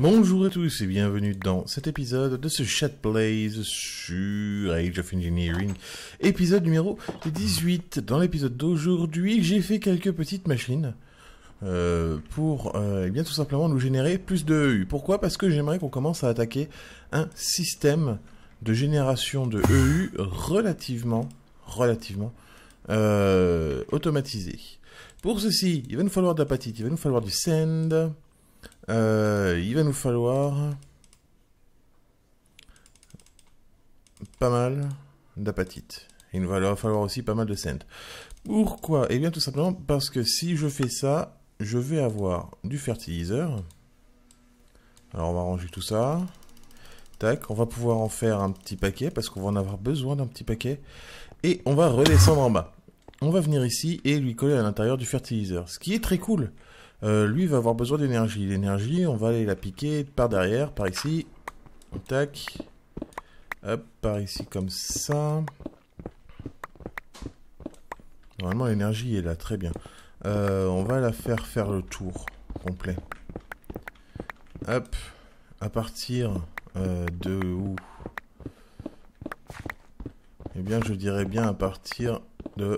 Bonjour à tous et bienvenue dans cet épisode de ce Chat Blaze sur Age of Engineering, épisode numéro 18. Dans l'épisode d'aujourd'hui, j'ai fait quelques petites machines euh, pour euh, eh bien tout simplement nous générer plus de EU. Pourquoi Parce que j'aimerais qu'on commence à attaquer un système de génération de EU relativement, relativement euh, automatisé. Pour ceci, il va nous falloir de la patite, il va nous falloir du send, euh, il va nous falloir pas mal d'apatite. Il nous va falloir aussi pas mal de scent. Pourquoi et eh bien tout simplement parce que si je fais ça, je vais avoir du fertiliseur. Alors on va ranger tout ça. Tac, on va pouvoir en faire un petit paquet parce qu'on va en avoir besoin d'un petit paquet. Et on va redescendre en bas. On va venir ici et lui coller à l'intérieur du fertiliseur. Ce qui est très cool. Euh, lui va avoir besoin d'énergie. L'énergie, on va aller la piquer par derrière, par ici. Tac. Hop, par ici comme ça. Normalement, l'énergie est là, très bien. Euh, on va la faire faire le tour complet. Hop, à partir euh, de où Eh bien, je dirais bien à partir de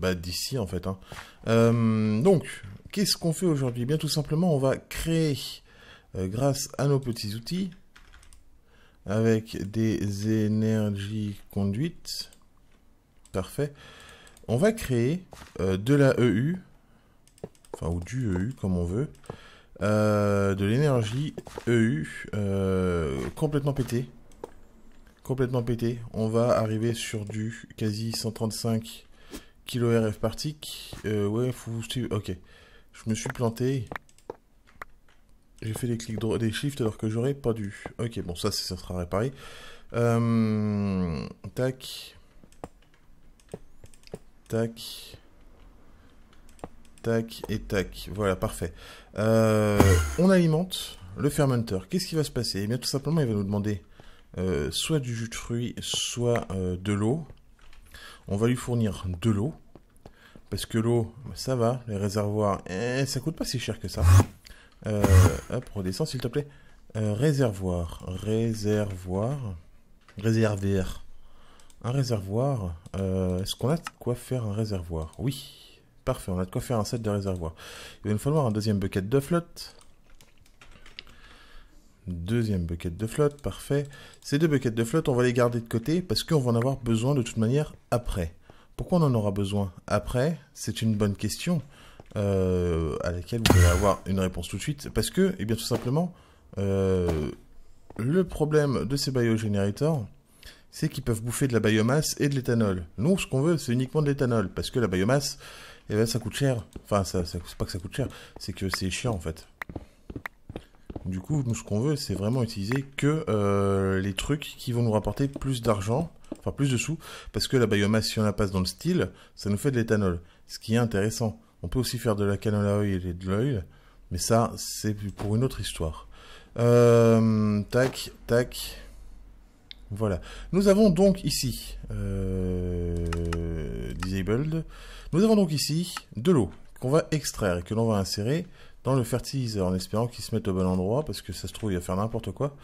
bah, d'ici en fait. Hein. donc, qu'est-ce qu'on fait aujourd'hui eh Bien tout simplement, on va créer, euh, grâce à nos petits outils, avec des énergies conduites, parfait, on va créer euh, de la EU, enfin ou du EU comme on veut, euh, de l'énergie e EU complètement pété. Complètement pété. On va arriver sur du quasi 135 kilo RF partic. Euh, ouais, faut Ok. Je me suis planté. J'ai fait des clics des shifts alors que j'aurais pas dû. Ok, bon, ça, ça sera réparé. Euh, tac. Tac. Tac et tac. Voilà, parfait. Euh, on alimente le fermenter. Qu'est-ce qui va se passer eh bien, tout simplement, il va nous demander euh, soit du jus de fruits, soit de l'eau. On va lui fournir de l'eau. Parce que l'eau, ça va, les réservoirs, ça eh, ça coûte pas si cher que ça. Euh, hop, redescends s'il te plaît. Euh, réservoir, réservoir, réservoir. Un réservoir, euh, est-ce qu'on a de quoi faire un réservoir Oui, parfait, on a de quoi faire un set de réservoirs. Il va nous falloir un deuxième bucket de flotte. Deuxième bucket de flotte, parfait. Ces deux buckets de flotte, on va les garder de côté parce qu'on va en avoir besoin de toute manière après. Pourquoi on en aura besoin après C'est une bonne question euh, à laquelle vous allez avoir une réponse tout de suite. Parce que, et eh bien tout simplement, euh, le problème de ces biogénérateurs, c'est qu'ils peuvent bouffer de la biomasse et de l'éthanol. Nous, ce qu'on veut, c'est uniquement de l'éthanol. Parce que la biomasse, eh bien, ça coûte cher. Enfin, ça, ça c'est pas que ça coûte cher, c'est que c'est chiant en fait. Du coup, nous, ce qu'on veut, c'est vraiment utiliser que euh, les trucs qui vont nous rapporter plus d'argent, enfin plus de sous, parce que la biomasse, si on la passe dans le style, ça nous fait de l'éthanol, ce qui est intéressant. On peut aussi faire de la canola oil et de l'oil, mais ça, c'est pour une autre histoire. Euh, tac, tac. Voilà. Nous avons donc ici, euh, disabled, nous avons donc ici de l'eau qu'on va extraire et que l'on va insérer dans le fertiliseur en espérant qu'il se mette au bon endroit parce que ça se trouve il va faire n'importe quoi.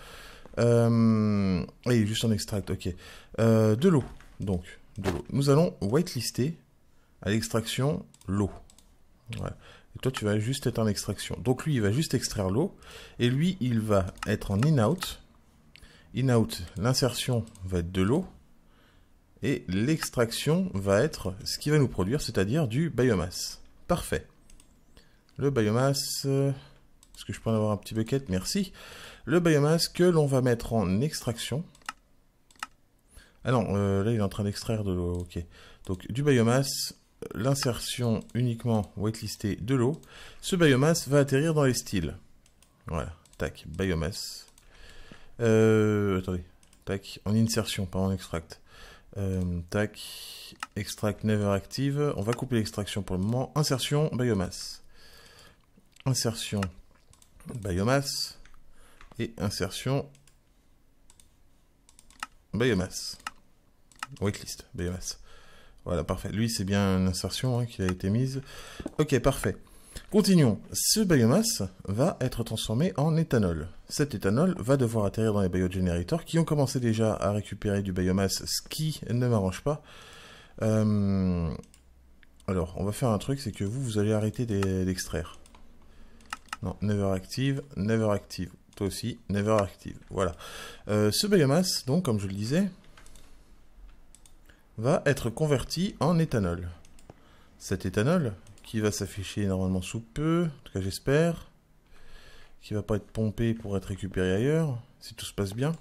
Euh, et juste en extract, ok. Euh, de l'eau, donc de l'eau. Nous allons whitelister à l'extraction l'eau. Et toi tu vas juste être en extraction. Donc lui il va juste extraire l'eau et lui il va être en in-out. In-out, l'insertion va être de l'eau et l'extraction va être ce qui va nous produire, c'est-à-dire du biomasse. Parfait le biomasse, euh, est-ce que je peux en avoir un petit bucket Merci. Le biomasse que l'on va mettre en extraction. Ah non, euh, là il est en train d'extraire de l'eau, ok. Donc du biomasse, l'insertion uniquement whitelistée de l'eau. Ce biomasse va atterrir dans les styles. Voilà, tac, biomasse. Euh, attendez, tac, en insertion, pas en extract. tac, extract never active. On va couper l'extraction pour le moment. Insertion, biomasse insertion biomasse et insertion biomasse. Waitlist, biomasse. Voilà, parfait. Lui, c'est bien une insertion hein, qui a été mise. Ok, parfait. Continuons. Ce biomasse va être transformé en éthanol. Cet éthanol va devoir atterrir dans les biogénérateurs qui ont commencé déjà à récupérer du biomasse, ce qui ne m'arrange pas. Euh, alors, on va faire un truc, c'est que vous, vous allez arrêter d'extraire. Non, never active, never active. Toi aussi, never active. Voilà. Euh, ce biomasse, donc, comme je le disais, va être converti en éthanol. Cet éthanol, qui va s'afficher normalement sous peu, en tout cas j'espère, qui va pas être pompé pour être récupéré ailleurs, si tout se passe bien.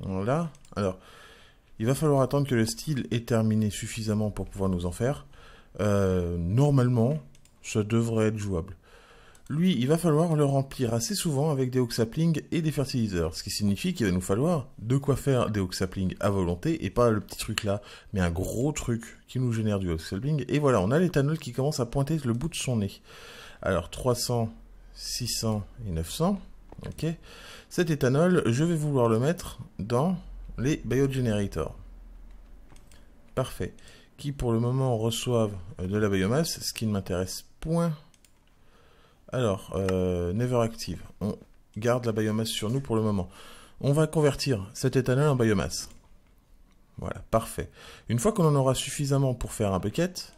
Voilà. Alors, il va falloir attendre que le style ait terminé suffisamment pour pouvoir nous en faire. Euh, normalement, ça devrait être jouable. Lui, il va falloir le remplir assez souvent avec des saplings et des fertiliseurs, ce qui signifie qu'il va nous falloir de quoi faire des saplings à volonté et pas le petit truc là, mais un gros truc qui nous génère du sapling. Et voilà, on a l'éthanol qui commence à pointer le bout de son nez. Alors 300, 600 et 900, ok. Cet éthanol, je vais vouloir le mettre dans les biogenerators. Parfait. Qui pour le moment reçoivent de la biomasse, ce qui ne m'intéresse point alors, euh, Never Active. On garde la biomasse sur nous pour le moment. On va convertir cet éthanol en biomasse. Voilà, parfait. Une fois qu'on en aura suffisamment pour faire un bucket,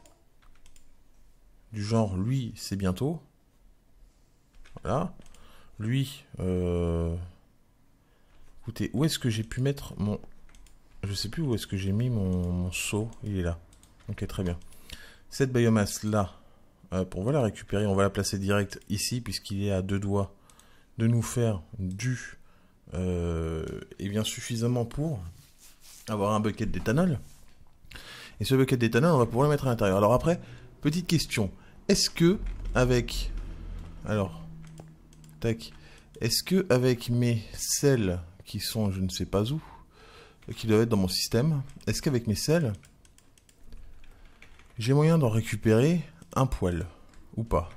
du genre lui, c'est bientôt. Voilà. Lui, euh... écoutez, où est-ce que j'ai pu mettre mon... Je sais plus où est-ce que j'ai mis mon... mon seau. Il est là. Ok, très bien. Cette biomasse là, euh, pour on la récupérer, on va la placer direct ici, puisqu'il est à deux doigts de nous faire du... Euh, et bien suffisamment pour avoir un bucket d'éthanol. Et ce bucket d'éthanol, on va pouvoir le mettre à l'intérieur. Alors après, petite question. Est-ce que avec... Alors... Tac. Est-ce que avec mes selles, qui sont je ne sais pas où, qui doivent être dans mon système, est-ce qu'avec mes selles, j'ai moyen d'en récupérer un poil. Ou pas.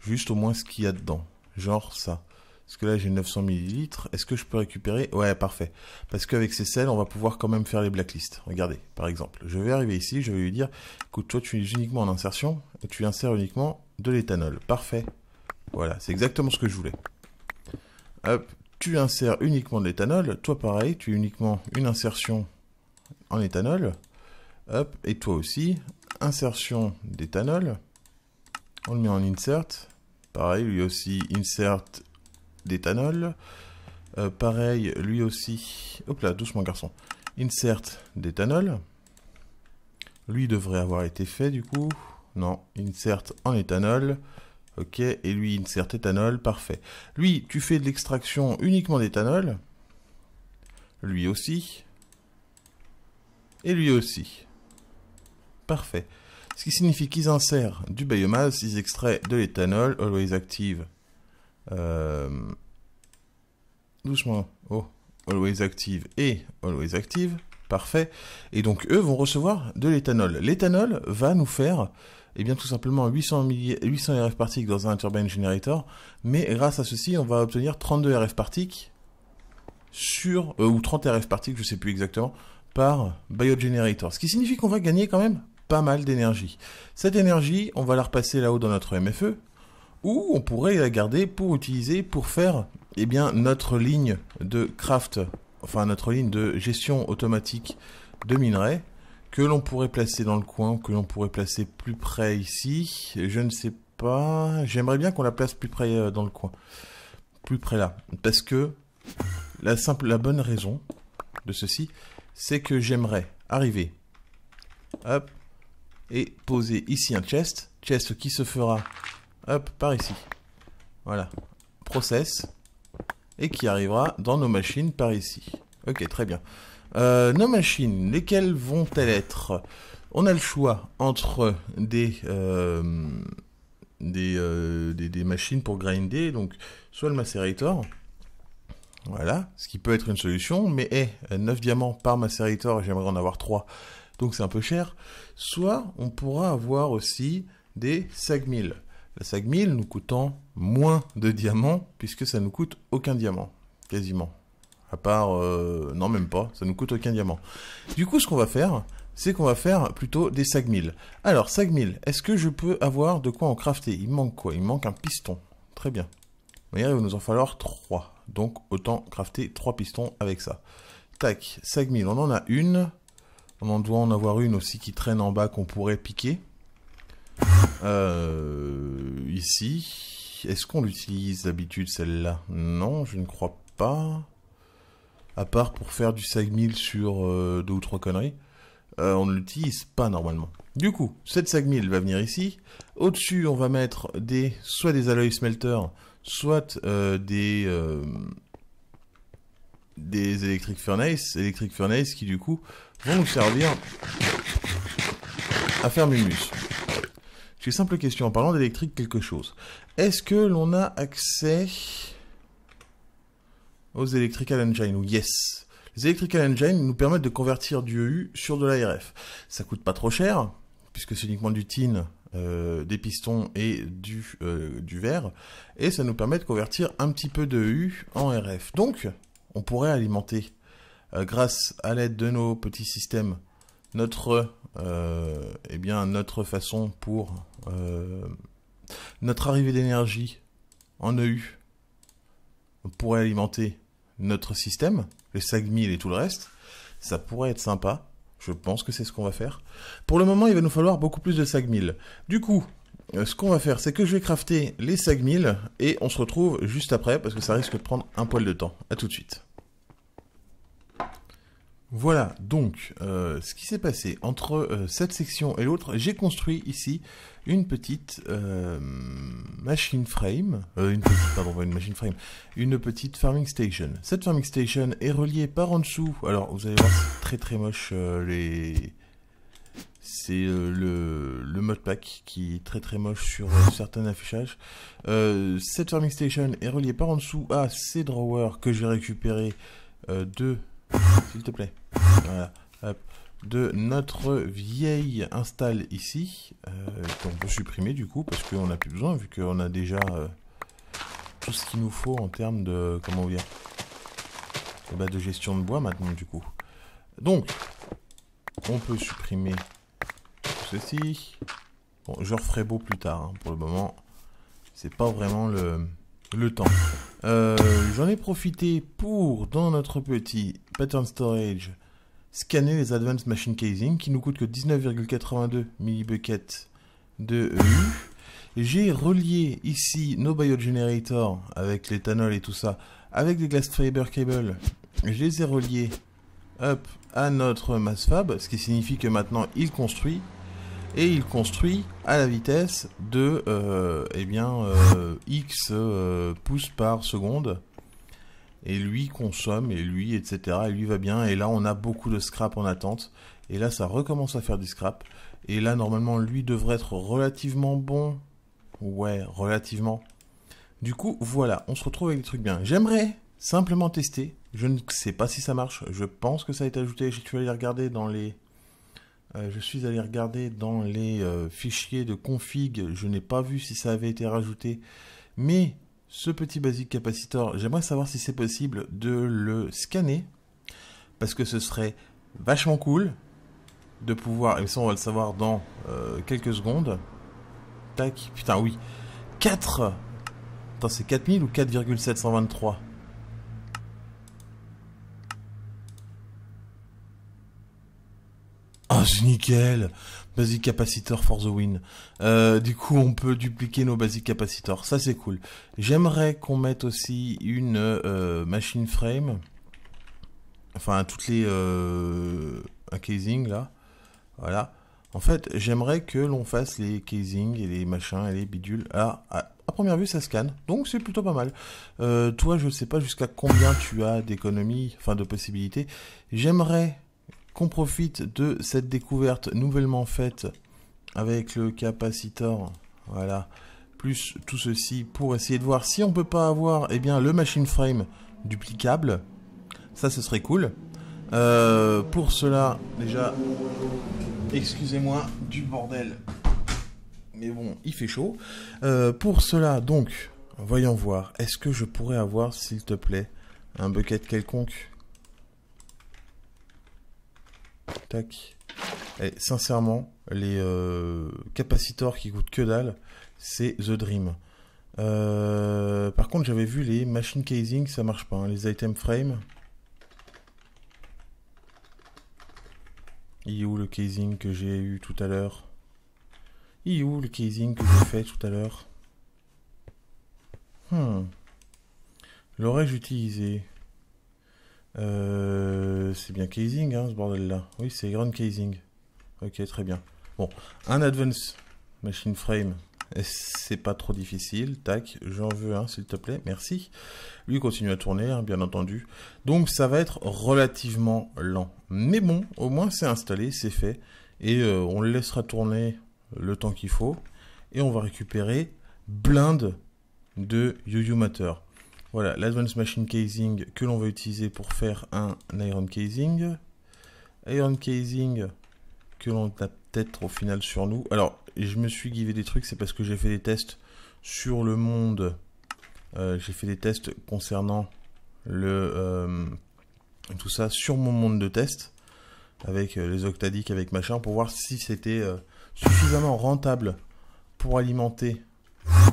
Juste au moins ce qu'il y a dedans. Genre ça. Parce que là, j'ai 900 millilitres. Est-ce que je peux récupérer Ouais, parfait. Parce qu'avec ces selles, on va pouvoir quand même faire les blacklists. Regardez, par exemple. Je vais arriver ici, je vais lui dire, écoute, toi, tu es uniquement en insertion, et tu insères uniquement de l'éthanol. Parfait. Voilà, c'est exactement ce que je voulais. Hop, tu insères uniquement de l'éthanol. Toi, pareil, tu es uniquement une insertion en éthanol. Hop, et toi aussi, insertion d'éthanol. On le met en insert. Pareil, lui aussi insert d'éthanol. Euh, pareil, lui aussi... Hop là, doucement garçon. Insert d'éthanol. Lui devrait avoir été fait du coup. Non, insert en éthanol. Ok, et lui insert éthanol, parfait. Lui, tu fais de l'extraction uniquement d'éthanol. Lui aussi. Et lui aussi. Parfait. Ce qui signifie qu'ils insèrent du biomasse, ils extraient de l'éthanol, always active. Euh, doucement. Oh, always active et always active. Parfait. Et donc eux vont recevoir de l'éthanol. L'éthanol va nous faire eh bien tout simplement 800, 800 RF particules dans un turbine generator, mais grâce à ceci, on va obtenir 32 RF particules sur euh, ou 30 RF particules, je ne sais plus exactement, par biogenerator. Ce qui signifie qu'on va gagner quand même pas mal d'énergie. Cette énergie, on va la repasser là-haut dans notre MFE, ou on pourrait la garder pour utiliser, pour faire eh bien, notre ligne de craft, enfin notre ligne de gestion automatique de minerais, que l'on pourrait placer dans le coin, que l'on pourrait placer plus près ici. Je ne sais pas. J'aimerais bien qu'on la place plus près euh, dans le coin. Plus près là. Parce que la simple, la bonne raison de ceci, c'est que j'aimerais arriver. Hop, et poser ici un chest. Chest qui se fera, par ici. Voilà. Process. Et qui arrivera dans nos machines par ici. Ok, très bien. Euh, nos machines, lesquelles vont-elles être On a le choix entre euh, euh, des, des, machines pour grinder, donc soit le macerator. voilà, ce qui peut être une solution, mais 9 diamants par macerator, j'aimerais en avoir 3, donc c'est un peu cher. Soit on pourra avoir aussi des mille. La mille nous coûtant moins de diamants, puisque ça nous coûte aucun diamant, quasiment. À part... Euh, non, même pas, ça nous coûte aucun diamant. Du coup, ce qu'on va faire, c'est qu'on va faire plutôt des mille. Alors, mille, est-ce que je peux avoir de quoi en crafter Il manque quoi Il manque un piston. Très bien. Mais il va nous en falloir 3. Donc, autant crafter 3 pistons avec ça. Tac, 5000, on en a une. On en doit en avoir une aussi qui traîne en bas qu'on pourrait piquer. Euh, ici. Est-ce qu'on l'utilise d'habitude celle-là Non, je ne crois pas. À part pour faire du 5000 sur euh, deux ou trois conneries. Euh, on ne l'utilise pas normalement. Du coup, cette sag va venir ici. Au-dessus, on va mettre des soit des alloy smelter, soit des des electric furnace. Electric furnace qui du coup vont nous servir à faire mumus. J'ai simple question, en parlant d'électrique quelque chose. Est-ce que l'on a accès aux Electrical Engine ou Yes Les Electrical Engine nous permettent de convertir du EU sur de l'ARF. Ça coûte pas trop cher, puisque c'est uniquement du tin, euh, des pistons et du, euh, du verre. Et ça nous permet de convertir un petit peu de EU en RF. Donc, on pourrait alimenter euh, grâce à l'aide de nos petits systèmes, notre, euh, eh bien, notre façon pour euh, notre arrivée d'énergie en EU pourrait alimenter notre système, les sag et tout le reste. Ça pourrait être sympa. Je pense que c'est ce qu'on va faire. Pour le moment, il va nous falloir beaucoup plus de sag Du coup, ce qu'on va faire, c'est que je vais crafter les sag et on se retrouve juste après parce que ça risque de prendre un poil de temps. A tout de suite. Voilà, donc euh, ce qui s'est passé entre euh, cette section et l'autre, j'ai construit ici une petite euh, machine frame, une petite, pardon, une machine frame, une petite farming station. Cette farming station est reliée par en dessous. Alors vous allez voir, c'est très très moche les, c'est le, le modpack qui est très très moche sur certains affichages. cette farming station est reliée par en dessous à ces drawers que j'ai récupérés de s'il te plaît. De notre vieille install ici, euh, qu'on peut supprimer du coup, parce qu'on n'a plus besoin, vu qu'on a déjà euh, tout ce qu'il nous faut en termes de, comment dire, de, eh ben, de gestion de bois maintenant du coup. Donc, on peut supprimer ceci. Bon, je referai beau plus tard, hein, pour le moment. C'est pas vraiment le, le temps. Euh, j'en ai profité pour, dans notre petit Pattern Storage, scanner les Advanced Machine Casing, qui nous coûte que 19,82 millibuckets de EU. J'ai relié ici nos biogenerators avec l'éthanol et tout ça, avec des glass fiber cable. Je les ai reliés à notre MassFab, ce qui signifie que maintenant il construit et il construit à la vitesse de euh, eh bien, euh, x euh, pouces par seconde et lui consomme, et lui, etc. Et lui va bien, et là on a beaucoup de scrap en attente, et là ça recommence à faire du scrap, et là normalement lui devrait être relativement bon. Ouais, relativement. Du coup, voilà, on se retrouve avec des trucs bien. J'aimerais simplement tester, je ne sais pas si ça marche, je pense que ça a été ajouté, euh, je suis allé regarder dans les... je suis allé regarder dans les fichiers de config, je n'ai pas vu si ça avait été rajouté, mais ce petit basique capacitor, j'aimerais savoir si c'est possible de le scanner, parce que ce serait vachement cool de pouvoir, et ça on va le savoir dans euh, quelques secondes, tac, putain oui, 4, attends c'est 4000 ou 4,723 c'est nickel. Basic capacitor for the win. Euh, du coup, on peut dupliquer nos basic capacitors. Ça, c'est cool. J'aimerais qu'on mette aussi une euh, machine frame. Enfin, toutes les... Euh, casing, là. Voilà. En fait, j'aimerais que l'on fasse les casings et les machins et les bidules. à, à première vue, ça scanne. Donc, c'est plutôt pas mal. toi, je sais pas jusqu'à combien tu as d'économies, enfin de possibilités. J'aimerais qu'on profite de cette découverte nouvellement faite avec le capacitor. Voilà. Plus tout ceci pour essayer de voir si on peut pas avoir eh bien, le machine frame duplicable. Ça, ce serait cool. Euh, pour cela, déjà, excusez-moi du bordel. Mais bon, il fait chaud. Euh, pour cela, donc, voyons voir. Est-ce que je pourrais avoir, s'il te plaît, un bucket quelconque Tac. Et sincèrement, les euh, capacitors qui coûtent que dalle, c'est The Dream. Euh, par contre, j'avais vu les machine casing, ça marche pas. Hein, les item frame. Il est où le casing que j'ai eu tout à l'heure Il est où le casing que j'ai fait tout à l'heure Hmm. L'aurais-je utilisé euh, c'est bien casing, hein, ce bordel-là. Oui, c'est grand casing. Ok, très bien. Bon, un advance machine frame, c'est pas trop difficile. Tac, j'en veux un, s'il te plaît. Merci. Lui continue à tourner, hein, bien entendu. Donc, ça va être relativement lent. Mais bon, au moins, c'est installé, c'est fait. Et euh, on le laissera tourner le temps qu'il faut. Et on va récupérer blind de YoYo Matter. Voilà l'Advanced Machine Casing que l'on va utiliser pour faire un Iron Casing. Iron Casing que l'on a peut-être au final sur nous. Alors, je me suis givé des trucs, c'est parce que j'ai fait des tests sur le monde. Euh, j'ai fait des tests concernant le euh, tout ça sur mon monde de test avec euh, les octadiques, avec machin, pour voir si c'était suffisamment rentable pour alimenter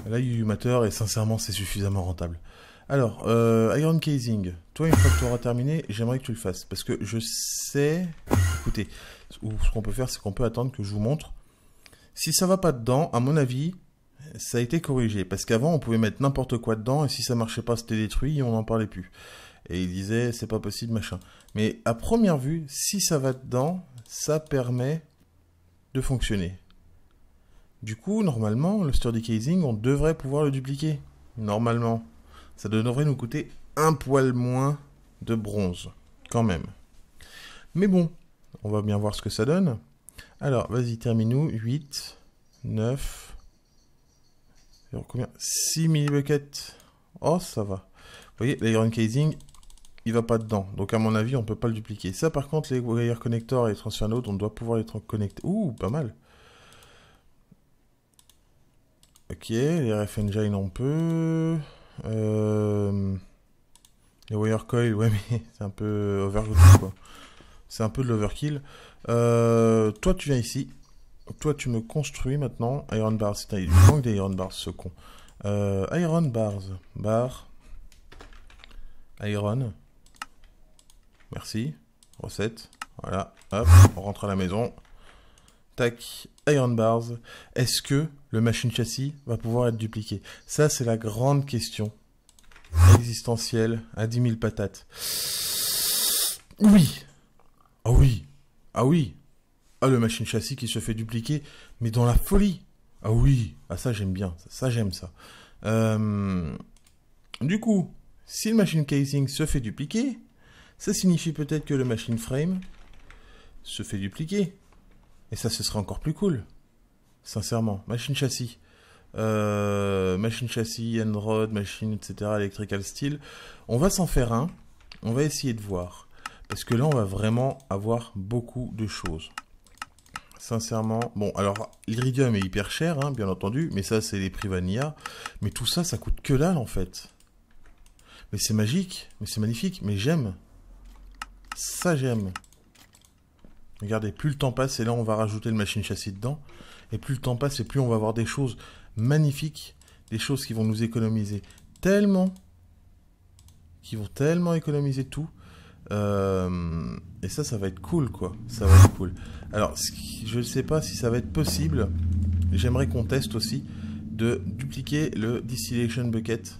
la Et sincèrement, c'est suffisamment rentable. Alors, euh, Iron Casing, toi, une fois que tu auras terminé, j'aimerais que tu le fasses. Parce que je sais... Écoutez, ce qu'on peut faire, c'est qu'on peut attendre que je vous montre. Si ça va pas dedans, à mon avis, ça a été corrigé. Parce qu'avant, on pouvait mettre n'importe quoi dedans, et si ça marchait pas, c'était détruit, et on n'en parlait plus. Et il disait, c'est pas possible, machin. Mais à première vue, si ça va dedans, ça permet de fonctionner. Du coup, normalement, le sturdy casing, on devrait pouvoir le dupliquer. Normalement ça devrait nous coûter un poil moins de bronze, quand même. Mais bon, on va bien voir ce que ça donne. Alors, vas-y, termine-nous. 8, 9, 6 millibuckets Oh, ça va. Vous voyez, l'iron casing, il va pas dedans. Donc, à mon avis, on peut pas le dupliquer. Ça, par contre, les wire connectors et les transferts nodes, on doit pouvoir les connecter. Ouh, pas mal. Ok, les ref engine, on peut... Euh... Les wire coil, ouais, mais c'est un peu overkill, quoi. C'est un peu de l'overkill. Euh... Toi, tu viens ici. Toi, tu me construis maintenant. Iron bars. Putain, il manque des iron bars, ce con. Euh, iron bars. Bar. Iron. Merci. Recette. Voilà. Hop, on rentre à la maison tac, Iron Bars, est-ce que le machine châssis va pouvoir être dupliqué Ça, c'est la grande question existentielle à 10 000 patates. Oui Ah oui Ah oui Ah, le machine châssis qui se fait dupliquer, mais dans la folie Ah oui Ah, ça, j'aime bien. Ça, j'aime ça. Euh, du coup, si le machine casing se fait dupliquer, ça signifie peut-être que le machine frame se fait dupliquer. Et ça, ce serait encore plus cool. Sincèrement. Machine châssis. Euh, machine châssis, Android, machine, etc. Electrical Steel. On va s'en faire un. On va essayer de voir. Parce que là, on va vraiment avoir beaucoup de choses. Sincèrement. Bon, alors, l'iridium est hyper cher, hein, bien entendu. Mais ça, c'est les prix vanilla. Mais tout ça, ça coûte que dalle, en fait. Mais c'est magique. Mais c'est magnifique. Mais j'aime. Ça, j'aime. Regardez, plus le temps passe, et là on va rajouter le machine châssis dedans, et plus le temps passe, et plus on va avoir des choses magnifiques, des choses qui vont nous économiser tellement, qui vont tellement économiser tout. Euh, et ça, ça va être cool, quoi. Ça va être cool. Alors, je ne sais pas si ça va être possible. J'aimerais qu'on teste aussi de dupliquer le distillation bucket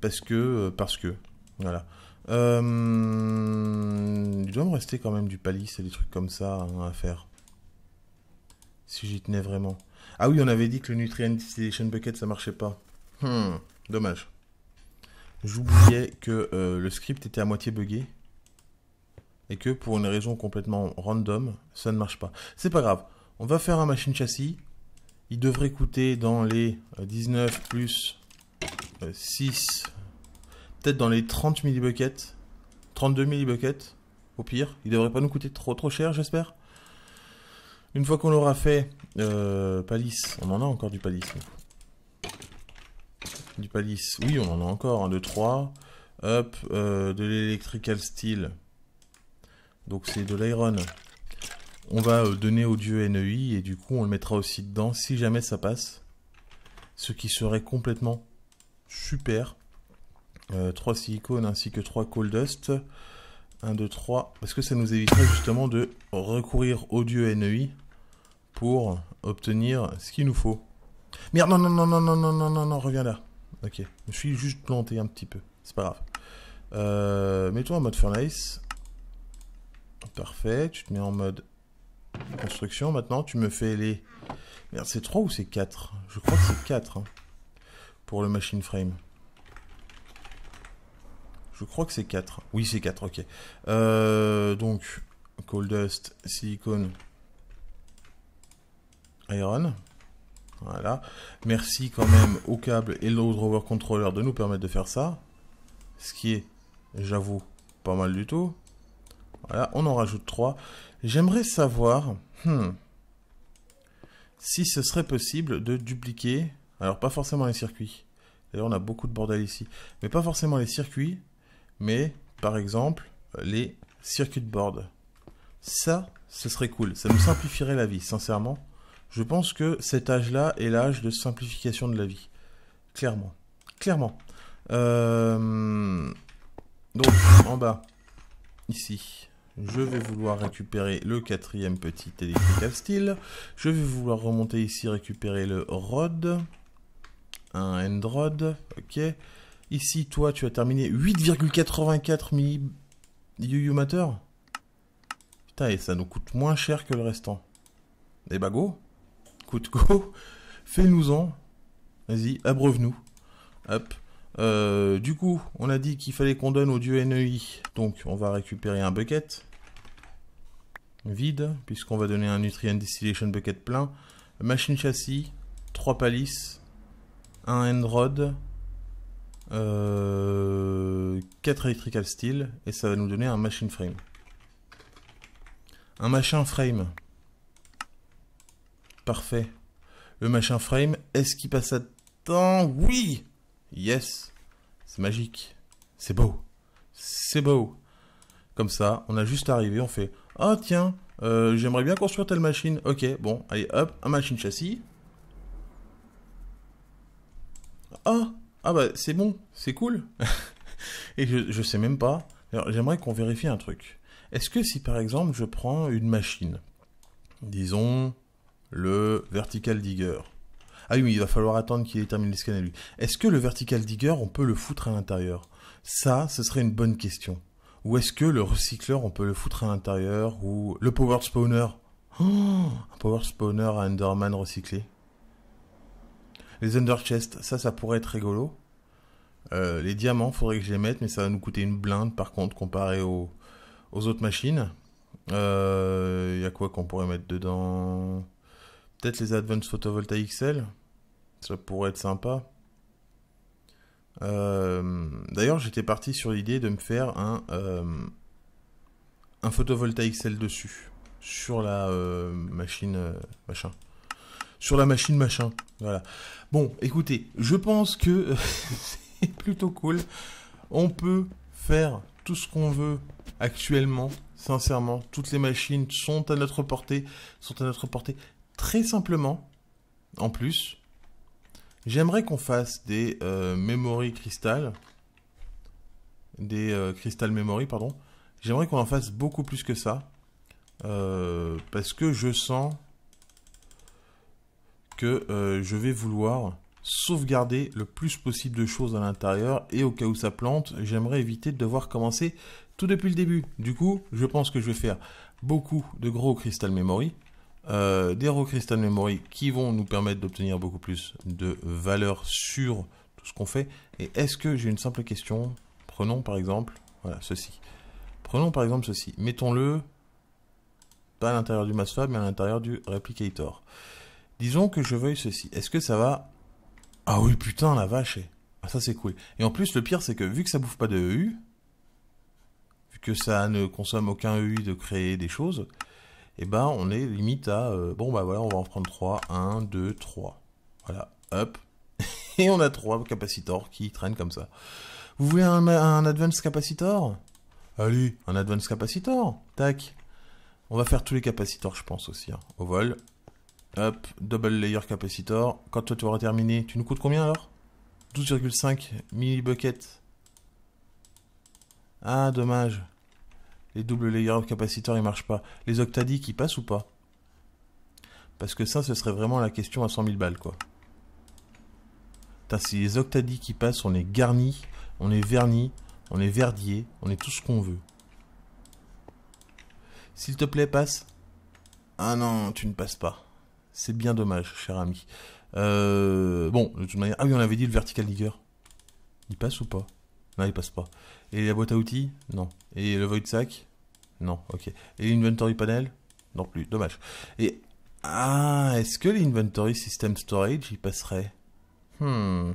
parce que, euh, parce que, voilà. Euh, il doit me rester quand même du palis et des trucs comme ça hein, à faire. Si j'y tenais vraiment. Ah oui, on avait dit que le Nutrient Distillation Bucket, ça marchait pas. Hmm, dommage. J'oubliais que euh, le script était à moitié buggé. Et que pour une raison complètement random, ça ne marche pas. C'est pas grave. On va faire un machine châssis. Il devrait coûter dans les 19 euh, plus 6 dans les 30 millibuckets, 32 millibuckets, au pire. Il devrait pas nous coûter trop trop cher, j'espère. Une fois qu'on aura fait, euh, on en a encore du palis. Du palice, oui, on en a encore, un 2, 3. Hop, euh, de l'électrical steel. Donc c'est de l'iron. On va euh, donner au dieu NEI et du coup on le mettra aussi dedans si jamais ça passe. Ce qui serait complètement super. 3 euh, silicones ainsi que 3 cold dust. 1, 2, 3. Parce que ça nous éviterait justement de recourir au dieu NEI pour obtenir ce qu'il nous faut. Merde, non, non, non, non, non, non, non, non, non, reviens là. Ok, je suis juste planté un petit peu. C'est pas grave. Euh, mets-toi en mode furnace. Parfait, tu te mets en mode construction. Maintenant, tu me fais les... Merde, c'est 3 ou c'est 4 Je crois que c'est 4. Hein, pour le machine frame. Je crois que c'est 4. Oui, c'est 4, ok. Euh, donc, Coldust, Dust, Silicone, Iron. Voilà. Merci quand même au câble et load Rover Controller de nous permettre de faire ça. Ce qui est, j'avoue, pas mal du tout. Voilà, on en rajoute 3. J'aimerais savoir hmm, si ce serait possible de dupliquer, alors pas forcément les circuits. D'ailleurs, on a beaucoup de bordel ici. Mais pas forcément les circuits, mais par exemple les circuit boards. Ça, ce serait cool. Ça me simplifierait la vie, sincèrement. Je pense que cet âge-là est l'âge de simplification de la vie. Clairement. Clairement. Euh, donc, en bas, ici, je vais vouloir récupérer le quatrième petit à style. Je vais vouloir remonter ici, récupérer le Rod. Un End Rod, ok. Ici, toi, tu as terminé 8,84 milli yu Putain, et ça nous coûte moins cher que le restant. Eh bah go Coûte go Fais-nous-en Vas-y, abreuve-nous. Hop. Euh, du coup, on a dit qu'il fallait qu'on donne au dieu NEI. Donc, on va récupérer un bucket. Vide, puisqu'on va donner un Nutrient Distillation Bucket plein. Machine châssis, 3 palices, un Endrod, 4 euh, Electrical style et ça va nous donner un Machine Frame. Un Machine Frame. Parfait. Le Machine Frame, est-ce qu'il passe à temps Oui Yes C'est magique. C'est beau. C'est beau. Comme ça, on a juste arrivé, on fait « Ah tiens, euh, j'aimerais bien construire telle machine. » Ok, bon, allez, hop, un machine châssis. Ah ah bah c'est bon, c'est cool. Et je, sais même pas. j'aimerais qu'on vérifie un truc. Est-ce que si par exemple je prends une machine, disons le vertical digger. Ah oui, il va falloir attendre qu'il ait terminé le scan à lui. Est-ce que le vertical digger, on peut le foutre à l'intérieur Ça, ce serait une bonne question. Ou est-ce que le recycleur, on peut le foutre à l'intérieur Ou le power spawner oh Un power spawner à Enderman recyclé les under chest, ça, ça pourrait être rigolo. Euh, les diamants, faudrait que je les mette, mais ça va nous coûter une blinde par contre comparé aux, autres machines. Il euh, y a quoi qu'on pourrait mettre dedans Peut-être les Advanced Photovoltaic Cell Ça pourrait être sympa. Euh, d'ailleurs, j'étais parti sur l'idée de me faire un, un photovoltaïque cell dessus, sur la machine machin sur la machine machin. Voilà. Bon, écoutez, je pense que euh, c'est plutôt cool. On peut faire tout ce qu'on veut actuellement, sincèrement. Toutes les machines sont à notre portée, sont à notre portée. Très simplement, en plus, j'aimerais qu'on fasse des euh, memory crystal, des euh, crystal memory, pardon. J'aimerais qu'on en fasse beaucoup plus que ça, parce que je sens que euh, je vais vouloir sauvegarder le plus possible de choses à l'intérieur et au cas où ça plante, j'aimerais éviter de devoir commencer tout depuis le début. Du coup, je pense que je vais faire beaucoup de gros Crystal Memory, euh, des gros Crystal Memory qui vont nous permettre d'obtenir beaucoup plus de valeur sur tout ce qu'on fait. Et est-ce que j'ai une simple question Prenons par exemple, voilà, ceci. Prenons par exemple ceci. Mettons-le pas à l'intérieur du MassFab, mais à l'intérieur du Replicator. Disons que je veuille ceci. Est-ce que ça va Ah oui, putain, la vache. Ah, ça, c'est cool. Et en plus, le pire, c'est que vu que ça bouffe pas de EU, vu que ça ne consomme aucun EU de créer des choses, eh ben, on est limite à... Euh, bon, bah voilà, on va en prendre 3. 1, 2, 3. Voilà, hop. Et on a 3 capacitors qui traînent comme ça. Vous voulez un, Advanced Capacitor Allez, un Advanced Capacitor Tac. On va faire tous les capacitors, je pense, aussi. Hein, au vol. Hop, double layer capacitor. Quand toi tu auras terminé, tu nous coûtes combien alors 12,5 mini Ah, dommage. Les double layer capacitor, ils marchent pas. Les octadies qui passent ou pas Parce que ça, ce serait vraiment la question à 100 000 balles, quoi. Putain, si les octadis qui passent, on est garni, on est verni, on est verdier, on est tout ce qu'on veut. S'il te plaît, passe. Ah non, tu ne passes pas. C'est bien dommage, cher ami. Euh, bon, de toute manière. Ah oui, on avait dit le vertical digger. Il passe ou pas Non, il passe pas. Et la boîte à outils Non. Et le void sac Non, ok. Et l'inventory panel Non plus, dommage. Et. Ah, est-ce que l'inventory system storage il passerait Hmm.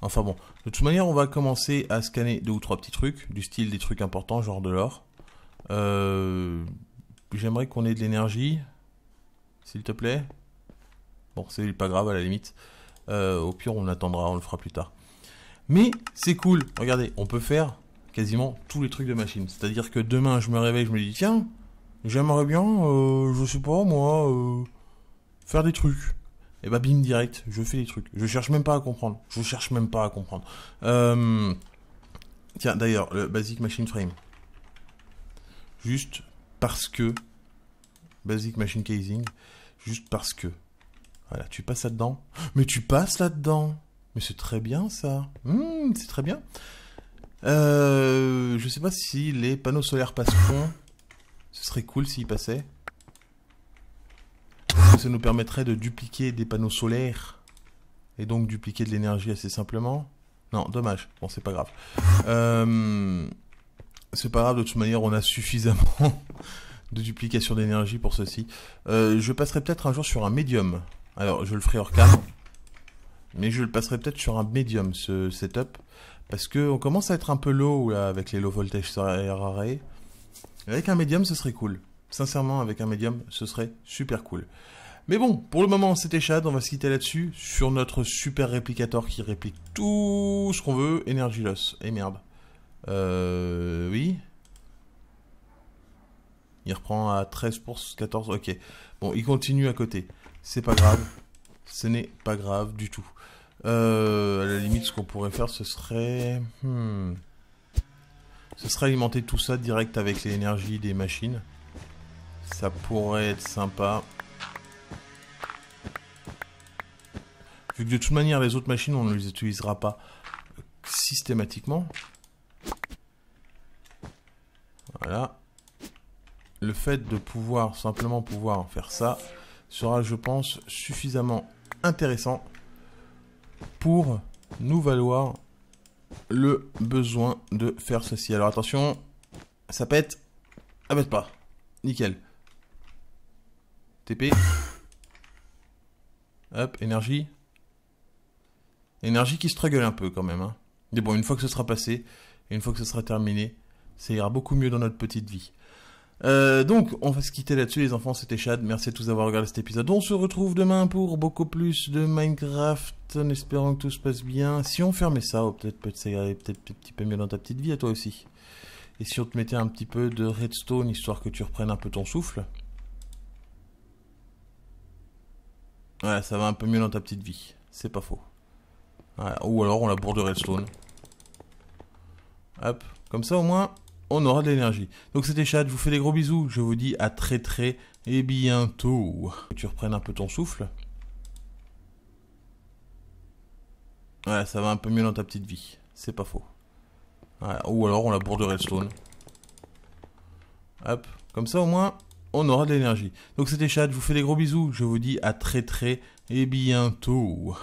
Enfin bon, de toute manière, on va commencer à scanner deux ou trois petits trucs, du style des trucs importants, genre de l'or. Euh, j'aimerais qu'on ait de l'énergie. S'il te plaît. Bon, c'est pas grave à la limite. Euh, au pire, on attendra, on le fera plus tard. Mais c'est cool. Regardez, on peut faire quasiment tous les trucs de machine. C'est-à-dire que demain, je me réveille, je me dis tiens, j'aimerais bien, euh, je sais pas moi, euh, faire des trucs. Et bah bim direct, je fais des trucs. Je cherche même pas à comprendre. Je cherche même pas à comprendre. tiens, d'ailleurs, le Basic Machine Frame. Juste parce que Basic Machine Casing, juste parce que. Voilà, tu passes là-dedans. Mais tu passes là-dedans Mais c'est très bien ça hmm, C'est très bien euh, Je sais pas si les panneaux solaires passeront. Ce serait cool s'ils passaient. Ça nous permettrait de dupliquer des panneaux solaires et donc dupliquer de l'énergie assez simplement. Non, dommage. Bon, c'est pas grave. Euh, c'est pas grave, de toute manière, on a suffisamment de duplication d'énergie pour ceci. Euh, je passerai peut-être un jour sur un médium. Alors, je le ferai hors cas. Mais je le passerai peut-être sur un médium, ce setup. Parce que on commence à être un peu low là, avec les low voltage sur Avec un médium, ce serait cool. Sincèrement, avec un médium, ce serait super cool. Mais bon, pour le moment, c'était Chad. On va se quitter là-dessus. Sur notre super réplicateur qui réplique tout ce qu'on veut. Energy loss. Et merde. Euh. Oui. Il reprend à 13 pour 14. Ok. Bon, il continue à côté. C'est pas grave. Ce n'est pas grave du tout. Euh, à la limite, ce qu'on pourrait faire, ce serait... Hmm. Ce serait alimenter tout ça direct avec l'énergie des machines. Ça pourrait être sympa. Vu que de toute manière, les autres machines, on ne les utilisera pas systématiquement. Voilà le fait de pouvoir simplement pouvoir faire ça sera, je pense, suffisamment intéressant pour nous valoir le besoin de faire ceci. Alors attention, ça pète. Ah pète pas. Nickel. TP. Hop, énergie. Énergie qui struggle un peu quand même. Hein. Mais bon, une fois que ce sera passé, une fois que ce sera terminé, ça ira beaucoup mieux dans notre petite vie. Euh, donc, on va se quitter là-dessus, les enfants. C'était Chad. Merci à tous d'avoir regardé cet épisode. On se retrouve demain pour beaucoup plus de Minecraft en espérant que tout se passe bien. Si on fermait ça, oh, peut-être peut ça irait peut-être un petit peu mieux dans ta petite vie à toi aussi. Et si on te mettait un petit peu de redstone histoire que tu reprennes un peu ton souffle. Ouais, ça va un peu mieux dans ta petite vie. C'est pas faux. ou alors on la bourre de redstone. Hop, comme ça au moins on aura de l'énergie. Donc c'était Chad, je vous fais des gros bisous, je vous dis à très très et bientôt. Tu reprennes un peu ton souffle. Ouais, ça va un peu mieux dans ta petite vie, c'est pas faux. ou alors on la bourre de redstone. Hop, comme ça au moins on aura de l'énergie. Donc c'était Chad, je vous fais des gros bisous, je vous dis à très très et bientôt.